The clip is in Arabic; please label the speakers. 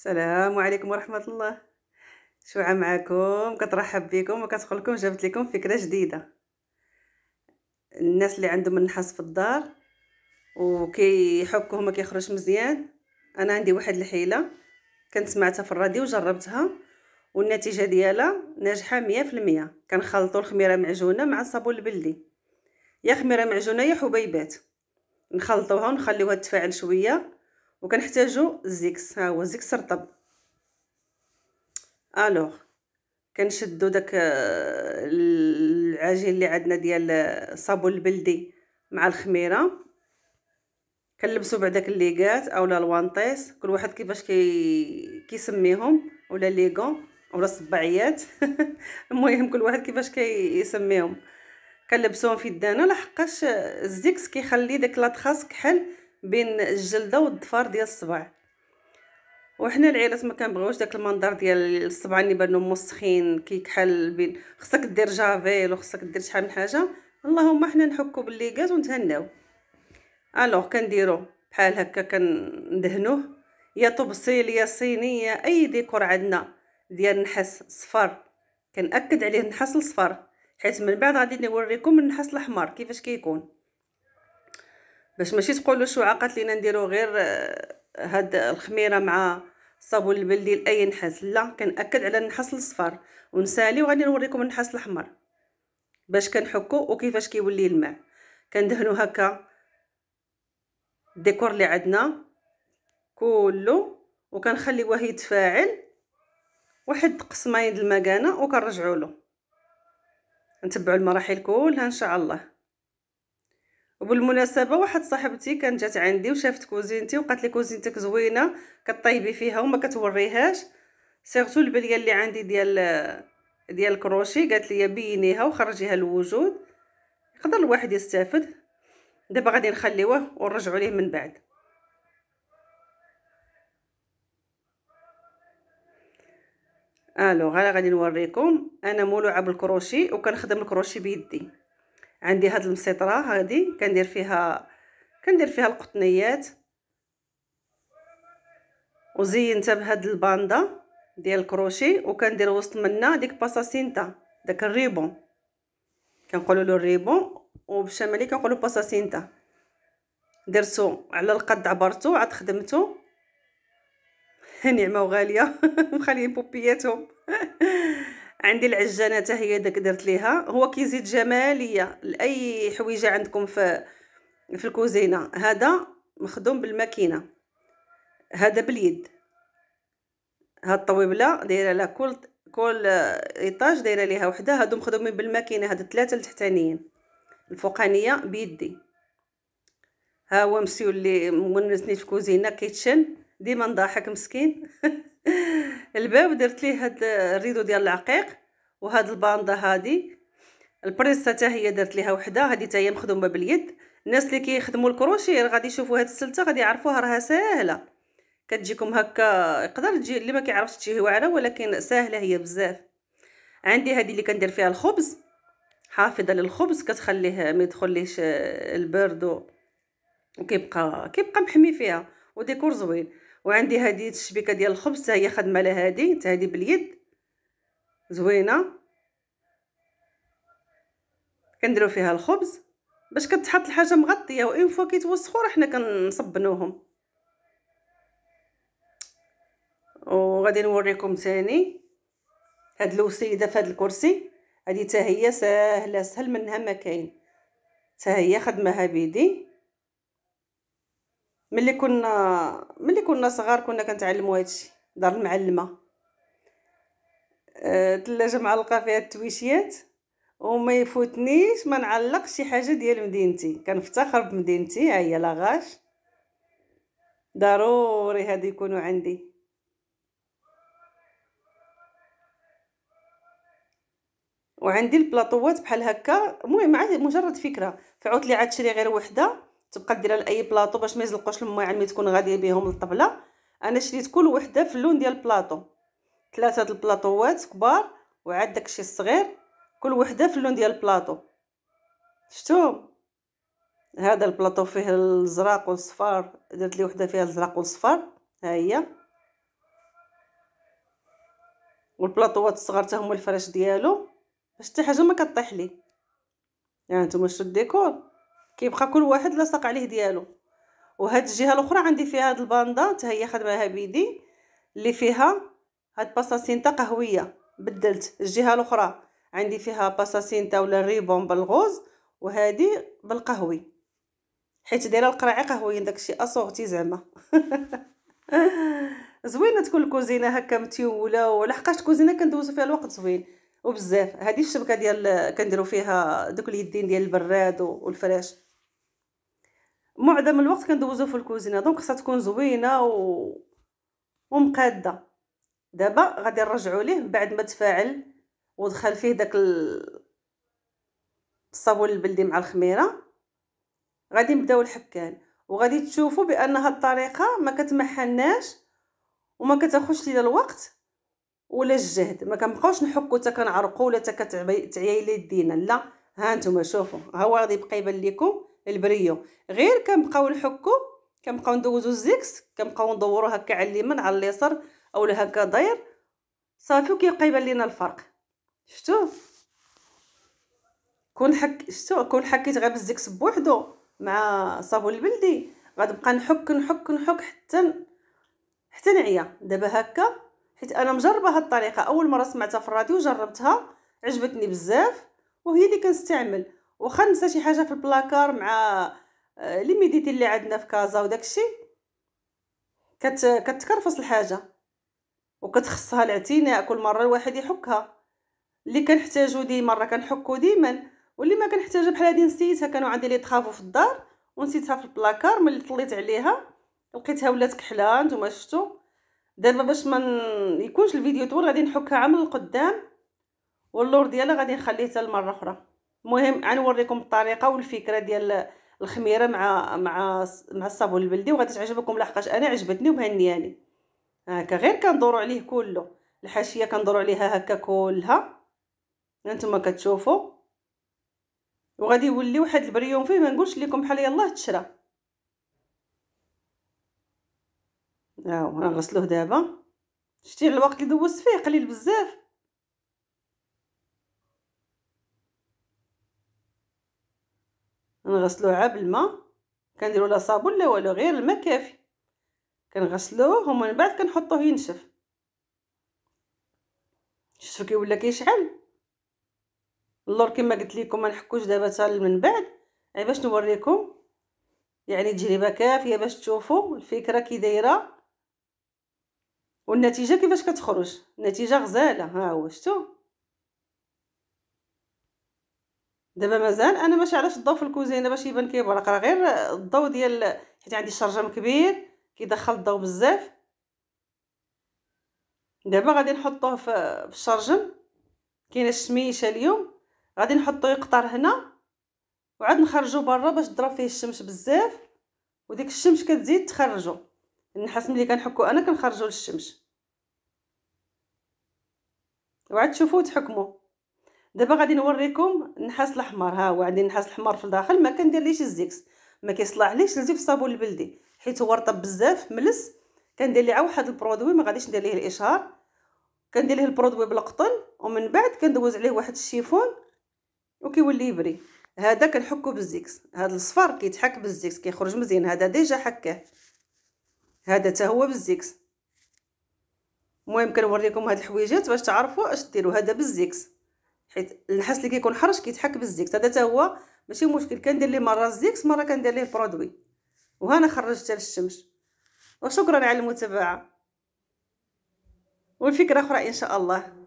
Speaker 1: السلام عليكم ورحمه الله شوعه معكم كترحب بكم لكم جابت لكم فكره جديده الناس اللي عندهم النحاس في الدار وكيحكوه هما كيخرج مزيان انا عندي واحد الحيله كنت سمعتها في الراديو وجربتها والنتيجه ديالها ناجحه مية 100% كنخلطوا الخميره معجونه مع الصابون البلدي يا خميره معجونه يا حبيبات نخلطوها ونخليوها تفاعل شويه وكنحتاجو الزيكس ها هو زيكس رطب الوغ كنشدو داك العجين اللي عندنا ديال الصابون البلدي مع الخميره كنلبسو بعداك الليغات اولا الوانطيس كل واحد كيفاش كي كيسميهم ولا ليغو ولا الصباعيات المهم كل واحد كيفاش كيسميهم كي كنلبسوهم في يدانا لحقاش الزيكس كيخلي داك لاطراس كحل بين الجلده والضفار ديال الصبع وحنا العيالات ما كنبغيوش داك المنظر ديال الصبع اللي بانو موسخين كيكحل بين خصك دير جافيل وخصك دير شحال من حاجه اللهم حنا نحكو بالليغاز ونتهناو الوغ كنديرو بحال هكا كندهنوه يا طبسيل يا صيني يا اي ديكور عندنا ديال النحاس صفر كنأكد عليه النحاس الصفر حيت من بعد غادي نوريكم النحاس الاحمر كيفاش كيكون كي باش ماشي تقولوا شو قالت لينا نديرو غير آه، هاد الخميره مع الصابون البلدي لاي نحاس لا كنأكد على النحاس الصفر ونسالي وغادي نوريكم النحاس الاحمر باش كنحكو وكيفاش كيولي الماء كندهنو هكا الديكور اللي عندنا كله وكنخليوه يتفاعل واحد قسمين د المكانه وكنرجعوا له نتبعوا المراحل كلها ان شاء الله وبالمناسبه واحد صاحبتي كانت جات عندي وشافت كوزينتي وقالت لي كوزينتك زوينه كطيبي فيها وما كتوريهاش سيرتو البليه اللي عندي ديال ديال الكروشي قالت لي بينيها وخرجيها للوجود يقدر الواحد يستافد دابا غادي نخليوه ونرجعوا ليه من بعد الو غادي نوريكم انا مولوعه بالكروشي وكنخدم الكروشي بيدي عندي هاد المسيطره هادي كندير فيها كندير فيها القطنيات وزينتها بهاد الباندا ديال الكروشي وكندير وسط منها ديك باساسينتا داك الريبون كنقولوا له الريبون وبالشمالي كنقولوا باساسينتا درتو على القد عبرتو عاد خدمتو نعمه وغاليه مخليين بوبياتهم عندي العجانه حتى هي داك درت ليها هو كيزيد جماليه لاي حويجه عندكم في في الكوزينه هذا مخدوم بالماكينه هذا باليد هاد الطويبله دايره لها كل كل ايطاج دايره ليها وحده هادو مخدومين بالماكينه هاد الثلاثه التحتانيين الفوقانيه بيدي ها هو مسيو اللي مونسني في الكوزينه كيتشن ديما نضحك مسكين الباب درت ليه هاد الريدو ديال العقيق وهاد الباندا هادي البريسه حتى هي درت ليها وحده هادي حتى هي مخدومه باليد الناس اللي كيخدموا الكروشيه غادي يشوفوا هاد السلته غادي يعرفوها راها ساهله كتجيكم هكا يقدر تجي اللي ما كيعرفش تجي واعره ولكن ساهله هي بزاف عندي هادي اللي كندير فيها الخبز حافظه للخبز كتخليه ما يدخليش آه، البرد وكيبقى كيبقى محمي فيها وديكور زوين وعندي هذه الشبيكه ديال الخبز هي خدمه على هذه حتى هذه باليد زوينه كنديروا فيها الخبز باش كتحط الحاجه مغطيه وان فوا كيتوسخوا راه حنا كنصبنوهم وغادي نوريكم ثاني هاد الوسيده فهاد الكرسي هادي حتى هي ساهله سهل منها ما كاين حتى هي خدمها بيدي ملي كنا ملي كنا صغار كنا كنتعلموا هادشي دار المعلمه آه، الثلاجه أه معلقه فيها التويشيات وما يفوتنيش ما نعلق شي حاجه ديال مدينتي كنفتخر بمدينتي ها هي لاغاش ضروري هادو يكونوا عندي وعندي البلاطوات بحال هكا المهم مجرد فكره فعوت لي عاد شري غير وحده تبقى ديرها لاي بلاطو باش ما يزلقوش الماعن ملي تكون غاديه بهم للطبله انا شريت كل وحده في اللون ديال البلاطو ثلاثه البلاطوات كبار وعاد داكشي الصغير كل وحده في اللون ديال البلاطو شفتو هذا البلاطو فيه الزرق والصفار درت لي وحده فيها الزرق والصفار ها هي والبلاطوات الصغار حتى هما الفراش ديالو باش حتى حاجه ما كطيح لي يعني نتوما شفتوا الديكور كيبقى كل واحد لاصق عليه ديالو وهاد الجهه الاخرى عندي فيها هاد الباندا حتى هي خدمها بيدي اللي فيها هاد باساسينتا قهويه بدلت الجهه الاخرى عندي فيها باساسينتا ولا ريبون بالغوز وهادي بالقهوي حيت دايره القرعه قهوي داكشي اسورتي زعما زوينه تكون الكوزينه هكا متيوله ولحقاش الكوزينه كندوزو فيها الوقت زوين وبزاف هذه الشبكه ديال كنديروا فيها دوك اليدين ديال البراد والفراش معظم الوقت كندوزو في الكوزينه دونك خصها تكون زوينه و ومقاده دابا غادي نرجعو ليه بعد ما تفاعل ودخل فيه داك ال... الصابون البلدي مع الخميره غادي نبداو الحكان وغادي تشوفوا بان هاد الطريقه ما كتمحناش وما كتاخذش ليا الوقت ولا الجهد ما كنبقاوش نحكو حتى كنعرقو ولا حتى كتعيا ليدينا لا ها نتوما شوفوا ها هو غادي يبقى يبان لكم البريو غير كنبقاو نحكو كنبقاو ندوزو الزيكس كنبقاو ندورو هكا على اليمين على اليسار اولا هكا داير صافي وكيبقى يبان لينا الفرق شفتو كون حك شفتو كون حكيت غير بالزيكس بوحدو مع صابون البلدي غنبقى نحك نحك نحك حتى حتى نعيا دابا هكا حيت انا مجربه هاد الطريقه اول مره سمعتها في الراديو جربتها عجبتني بزاف وهي اللي كنستعمل ننسى شي حاجه في البلاكار مع آه، ليميديتي اللي عندنا في كازا وداكشي كت كتكرفص الحاجه وكتخصها الاعتناء كل مره الواحد يحكها اللي كنحتاجو ديما مره كنحكو ديما واللي ما كنحتاجها بحال هادي نسيتها كانوا عندي لي طرافو في الدار ونسيتها في البلاكار ملي طليت عليها لقيتها ولات كحله نتوما شفتو دابا باش ما يكونش الفيديو طول غادي نحكها عام القدام واللور ديالها غادي نخليه حتى المره اخرى المهم غنوريكم الطريقه والفكره ديال الخميره مع مع مع الصابون البلدي وغادي تعجبكم لحقاش انا عجبتني وبهنياني هكا غير كندورو عليه كله الحاشيه كندورو عليها هكا كلها هانتوما كتشوفوا وغادي يولي واحد البريون فيه ما نقولش لكم بحال يلاه تشرى هو غنغسلوه دابا شتي الوقت اللي دوزت فيه قليل بزاف عا بالماء كنديروا لا صابون لا والو غير الماء كافي كنغسلوه ومن بعد كنحطوه ينشف شفتوا كي ولا كيشعل اللور كما قلت لكم ما نحكوش دابا حتى من بعد غير باش نوريكم يعني تجربه كافيه باش تشوفوا الفكره كي دايره والنتيجه كيفاش كتخرج النتيجه غزاله ها هو شفتوا دابا مازال انا ماشي علاش الضو في الكوزينه باش يبان كيبرق راه غير الضو ديال حيت عندي الشرجم كبير كيدخل الضو بزاف دابا غادي نحطوه في الشرجم كاينه الشميشه اليوم غادي نحطو يقطر هنا وعاد نخرجو برا باش تضرب فيه الشمس بزاف وديك الشمس كتزيد تخرجو النحاس ملي كنحكو انا كنخرجو للشمس وعاد تشوفو وتحكمو دابا غادي نوريكم النحاس الاحمر ها هو عندي النحاس الاحمر في الداخل ما كندير ليش الزيكس ما كيصلح ليش الزيت في الصابون البلدي حيت هو رطب بزاف ملس كندير ليه واحد البرودوي ما غاديش ندير ليه الاشهار كندير ليه البرودوي بالقطن ومن بعد كندوز عليه واحد الشيفون وكيولي يبري هذا كنحكو بالزيكس هذا الصفار كيتحك بالزيكس كيخرج مزيان هذا ديجا حكاه هذا حتى هو بالزيكس المهم كنوريكم هاد الحويجات باش تعرفوا اش ديروا هذا بالزيكس حيت النحاس اللي كيكون حرش كيتحك بالزيكس هذا حتى هو ماشي مشكل كندير ليه مره الزيكس مره كندير ليه برودوي وهنا خرجت للشمس وشكرا على المتابعه والفكره اخرى ان شاء الله